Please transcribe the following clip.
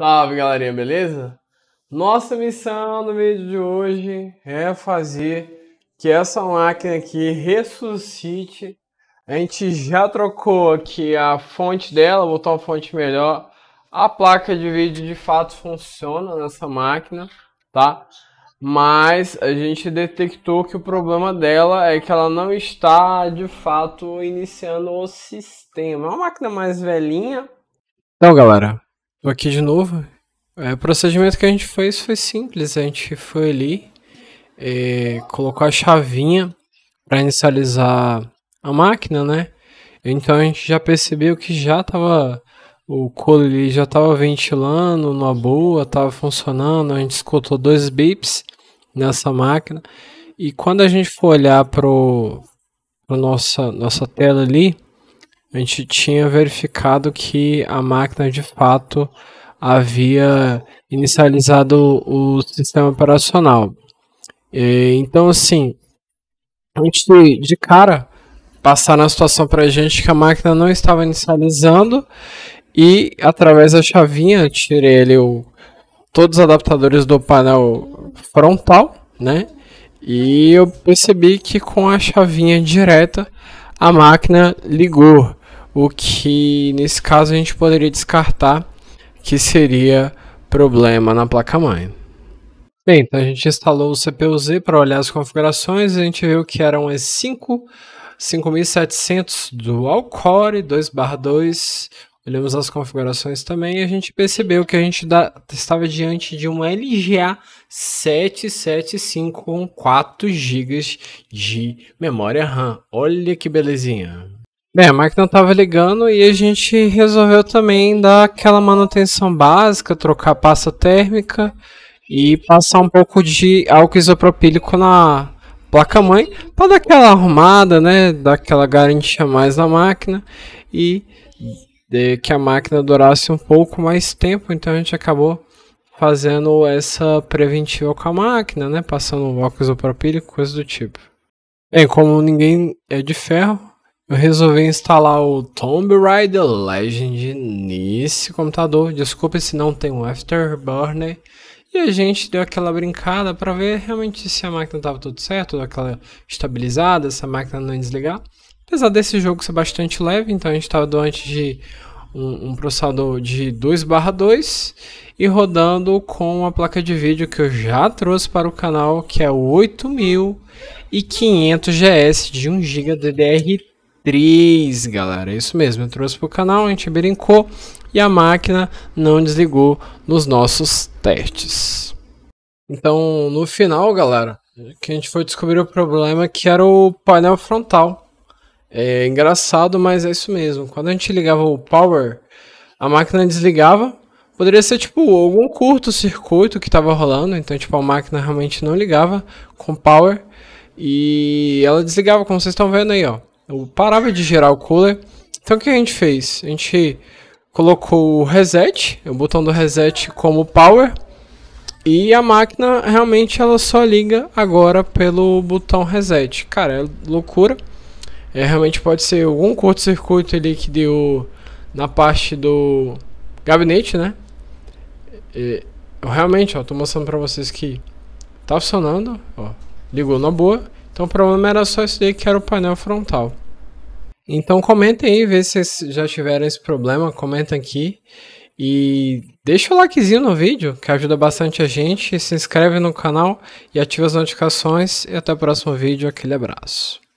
Salve galerinha, beleza? Nossa missão no vídeo de hoje é fazer que essa máquina aqui ressuscite. A gente já trocou aqui a fonte dela, botou uma fonte melhor. A placa de vídeo de fato funciona nessa máquina, tá? Mas a gente detectou que o problema dela é que ela não está de fato iniciando o sistema. É uma máquina mais velhinha. Então, galera, Tô aqui de novo. É, o procedimento que a gente fez foi simples. A gente foi ali, é, colocou a chavinha para inicializar a máquina, né? Então a gente já percebeu que já estava o colo ali já estava ventilando numa boa, estava funcionando. A gente escutou dois bips nessa máquina. E quando a gente for olhar para nossa nossa tela ali, a gente tinha verificado que a máquina de fato havia inicializado o sistema operacional. E, então, assim, antes de, de cara passar na situação para a gente que a máquina não estava inicializando e através da chavinha tirei ali o, todos os adaptadores do painel frontal, né? E eu percebi que com a chavinha direta a máquina ligou o que nesse caso a gente poderia descartar que seria problema na placa-mãe. Bem, então a gente instalou o CPU-Z para olhar as configurações e a gente viu que eram as 5 5700 dual core 2/2. Olhamos as configurações também e a gente percebeu que a gente da, estava diante de uma LGA 775 com 4 GB de memória RAM. Olha que belezinha! Bem, é, a máquina estava ligando e a gente resolveu também dar aquela manutenção básica, trocar a pasta térmica e passar um pouco de álcool isopropílico na placa-mãe para dar aquela arrumada, né, dar aquela garantia mais na máquina e que a máquina durasse um pouco mais tempo, então a gente acabou fazendo essa preventiva com a máquina, né, passando álcool isopropílico, coisa do tipo. Bem, como ninguém é de ferro, eu resolvi instalar o Tomb Raider Legend nesse computador. Desculpa se não tem um Afterburner. E a gente deu aquela brincada para ver realmente se a máquina estava tudo certo, deu aquela estabilizada, se a máquina não desligar. Apesar desse jogo ser bastante leve, então a gente estava doante de um, um, processador de 2/2 e rodando com uma placa de vídeo que eu já trouxe para o canal, que é o 8500 GS de 1 GB DDR3. 3, galera. É isso mesmo, eu trouxe para o canal, a gente brincou e a máquina não desligou nos nossos testes. Então, no final, galera, que a gente foi descobrir o problema é que era o painel frontal. É engraçado, mas é isso mesmo. Quando a gente ligava o power, a máquina desligava. Poderia ser tipo algum curto-circuito que estava rolando, então tipo a máquina realmente não ligava com power e ela desligava, como vocês estão vendo aí, ó eu parava de gerar o cooler. Então o que a gente fez? A gente colocou o reset, o botão do reset como power. E a máquina realmente ela só liga agora pelo botão reset. Cara, é loucura. É, realmente pode ser algum curto-circuito ali que deu na parte do gabinete, né? E, é, eu realmente, ó, tô mostrando pra vocês que tá funcionando, ó, ligou na boa. Então o problema era só isso daí que era o painel frontal. Então comentem aí, vê se vocês já tiveram esse problema, comenta aqui. E deixa o likezinho no vídeo, que ajuda bastante a gente. Se inscreve no canal e ativa as notificações. E até o próximo vídeo. Aquele abraço.